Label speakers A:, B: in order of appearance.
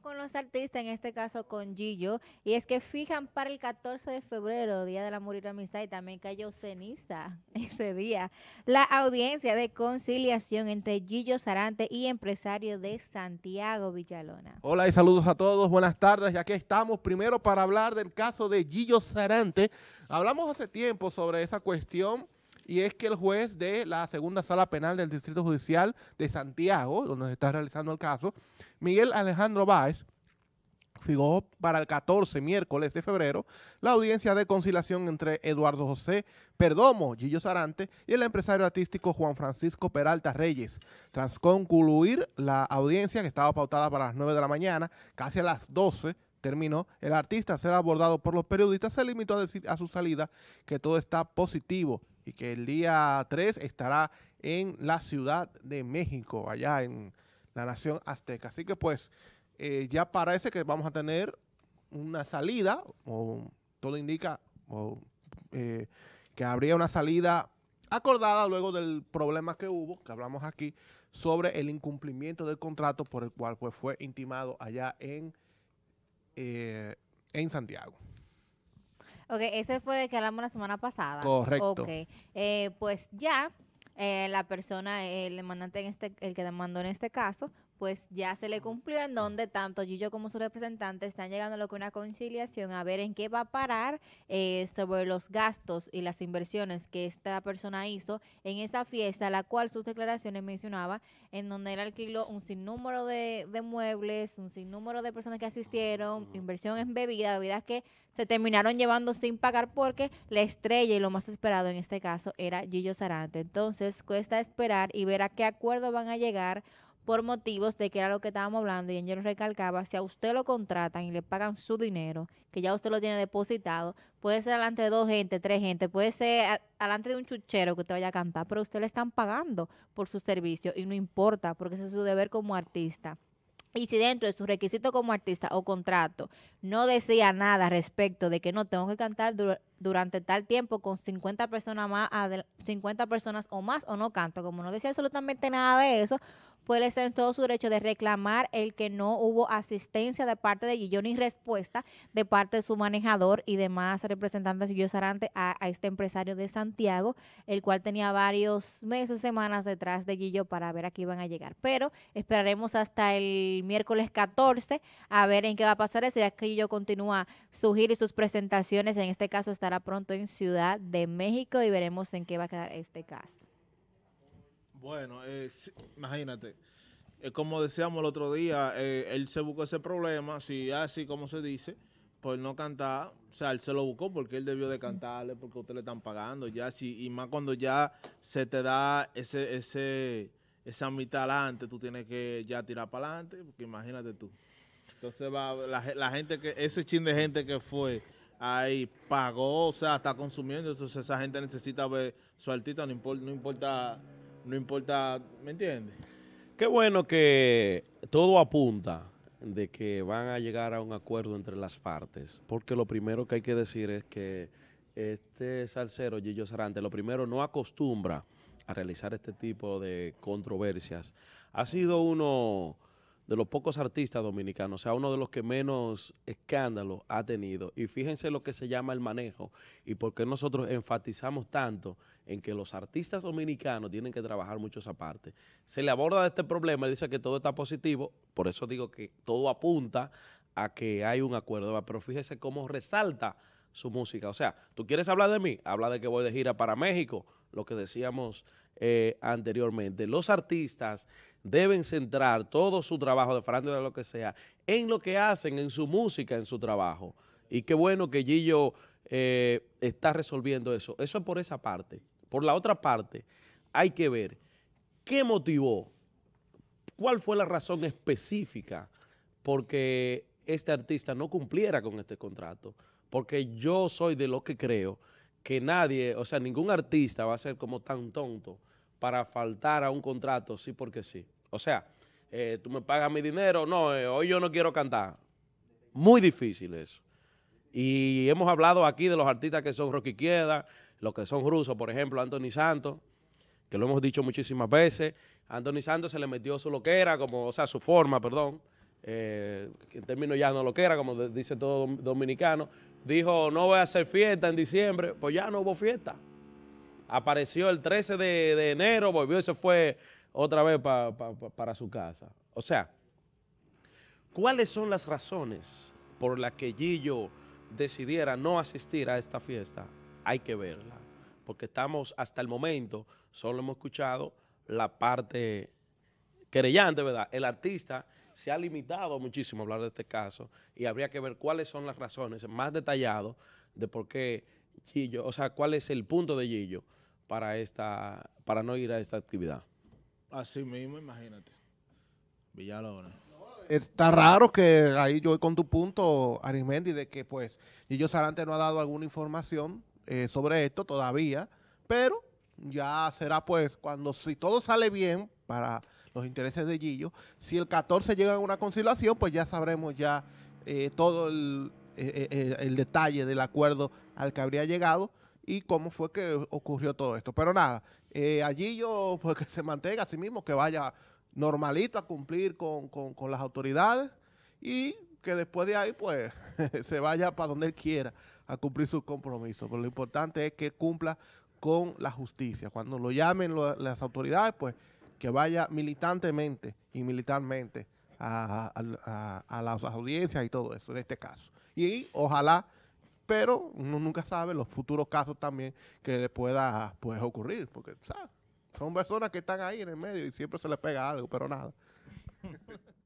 A: con los artistas, en este caso con Gillo, y es que fijan para el 14 de febrero, Día de la y la Amistad, y también cayó ceniza ese día, la audiencia de conciliación entre Gillo Sarante y empresario de Santiago Villalona.
B: Hola y saludos a todos, buenas tardes, ya que estamos primero para hablar del caso de Gillo Sarante. Hablamos hace tiempo sobre esa cuestión y es que el juez de la segunda sala penal del Distrito Judicial de Santiago, donde se está realizando el caso, Miguel Alejandro Báez, fijó para el 14, miércoles de febrero, la audiencia de conciliación entre Eduardo José Perdomo, Gillo Sarante, y el empresario artístico Juan Francisco Peralta Reyes. Tras concluir la audiencia, que estaba pautada para las 9 de la mañana, casi a las 12, terminó, el artista a ser abordado por los periodistas se limitó a decir a su salida que todo está positivo y que el día 3 estará en la Ciudad de México, allá en la Nación Azteca. Así que pues eh, ya parece que vamos a tener una salida, o todo indica eh, que habría una salida acordada luego del problema que hubo, que hablamos aquí, sobre el incumplimiento del contrato por el cual pues, fue intimado allá en, eh, en Santiago.
A: Ok, ese fue de que hablamos la semana pasada. Correcto. Ok, eh, pues ya eh, la persona, el demandante en este, el que demandó en este caso, pues ya se le cumplió en donde tanto Gillo como su representante están llegando a lo que una conciliación a ver en qué va a parar eh, sobre los gastos y las inversiones que esta persona hizo en esa fiesta, la cual sus declaraciones mencionaba, en donde él alquiló un sinnúmero de, de muebles, un sinnúmero de personas que asistieron, inversión en bebida bebidas que se terminaron llevando sin pagar porque la estrella y lo más esperado en este caso era Gillo Sarante. Entonces cuesta esperar y ver a qué acuerdo van a llegar por motivos de que era lo que estábamos hablando y lo recalcaba, si a usted lo contratan y le pagan su dinero, que ya usted lo tiene depositado, puede ser delante de dos gente, tres gente, puede ser delante de un chuchero que usted vaya a cantar, pero usted le están pagando por su servicio y no importa, porque ese es su deber como artista. Y si dentro de su requisito como artista o contrato no decía nada respecto de que no tengo que cantar durante tal tiempo con 50 personas más, 50 personas o más o no canto, como no decía absolutamente nada de eso, pues él en todo su derecho de reclamar el que no hubo asistencia de parte de Guillo ni respuesta de parte de su manejador y demás representantes y Sarante a, a, este empresario de Santiago, el cual tenía varios meses, semanas detrás de Guillo para ver a qué iban a llegar. Pero esperaremos hasta el miércoles 14 a ver en qué va a pasar eso, ya que Guillo continúa su gira y sus presentaciones. En este caso estará pronto en Ciudad de México y veremos en qué va a quedar este caso.
C: Bueno, eh, imagínate, eh, como decíamos el otro día, eh, él se buscó ese problema, si así como se dice, pues no cantar, o sea, él se lo buscó porque él debió de cantarle, porque usted le están pagando, ya si, y más cuando ya se te da ese, ese, esa mitad adelante, tú tienes que ya tirar para adelante, porque imagínate tú. Entonces va, la, gente que, ese chin de gente que fue, ahí pagó, o sea, está consumiendo. Entonces esa gente necesita ver su artista, no importa, no importa no importa, ¿me entiendes?
D: Qué bueno que todo apunta de que van a llegar a un acuerdo entre las partes, porque lo primero que hay que decir es que este salsero Gillo Sarante, lo primero, no acostumbra a realizar este tipo de controversias. Ha sido uno de los pocos artistas dominicanos, o sea, uno de los que menos escándalo ha tenido. Y fíjense lo que se llama el manejo y por qué nosotros enfatizamos tanto en que los artistas dominicanos tienen que trabajar mucho esa parte. Se le aborda este problema, y dice que todo está positivo, por eso digo que todo apunta a que hay un acuerdo, pero fíjese cómo resalta su música. O sea, tú quieres hablar de mí, habla de que voy de gira para México, lo que decíamos eh, anteriormente. Los artistas deben centrar todo su trabajo de farándula, lo que sea, en lo que hacen, en su música, en su trabajo. Y qué bueno que Gillo eh, está resolviendo eso. Eso es por esa parte. Por la otra parte, hay que ver qué motivó, cuál fue la razón específica porque este artista no cumpliera con este contrato. Porque yo soy de lo que creo que nadie, o sea, ningún artista va a ser como tan tonto para faltar a un contrato, sí porque sí. O sea, eh, tú me pagas mi dinero, no, eh, hoy yo no quiero cantar. Muy difícil eso. Y hemos hablado aquí de los artistas que son rock queda los que son rusos, por ejemplo, Anthony Santos, que lo hemos dicho muchísimas veces. Anthony Santos se le metió su loquera, como, o sea, su forma, perdón, eh, en términos ya no loquera, como dice todo dominicano. Dijo, no voy a hacer fiesta en diciembre, pues ya no hubo fiesta apareció el 13 de, enero, volvió y se fue otra vez para su casa. O sea, ¿cuáles son las razones por las que Gillo decidiera no asistir a esta fiesta? Hay que verla, porque estamos hasta el momento, solo hemos escuchado la parte querellante, ¿verdad? El artista se ha limitado muchísimo a hablar de este caso y habría que ver cuáles son las razones más detalladas de por qué Gillo, o sea, cuál es el punto de Gillo para, esta, para no ir a esta actividad.
C: Así mismo, imagínate. Villalona.
B: Está raro que ahí yo con tu punto, Arismendi, de que pues Gillo Salante no ha dado alguna información eh, sobre esto todavía, pero ya será pues cuando si todo sale bien para los intereses de Gillo, si el 14 llega a una conciliación, pues ya sabremos ya eh, todo el eh, eh, eh, el detalle del acuerdo al que habría llegado y cómo fue que ocurrió todo esto. Pero nada, allí yo, pues que se mantenga a sí mismo, que vaya normalito a cumplir con, las autoridades y que después de ahí, pues, se vaya para donde él quiera a cumplir su compromiso Pero lo importante es que cumpla con la justicia. Cuando lo llamen las autoridades, pues, que vaya militantemente y militarmente a, las audiencias y todo eso en este caso. Y ojalá, pero uno nunca sabe los futuros casos también que le pueda pues, ocurrir, porque son personas que están ahí en el medio y siempre se les pega algo, pero nada.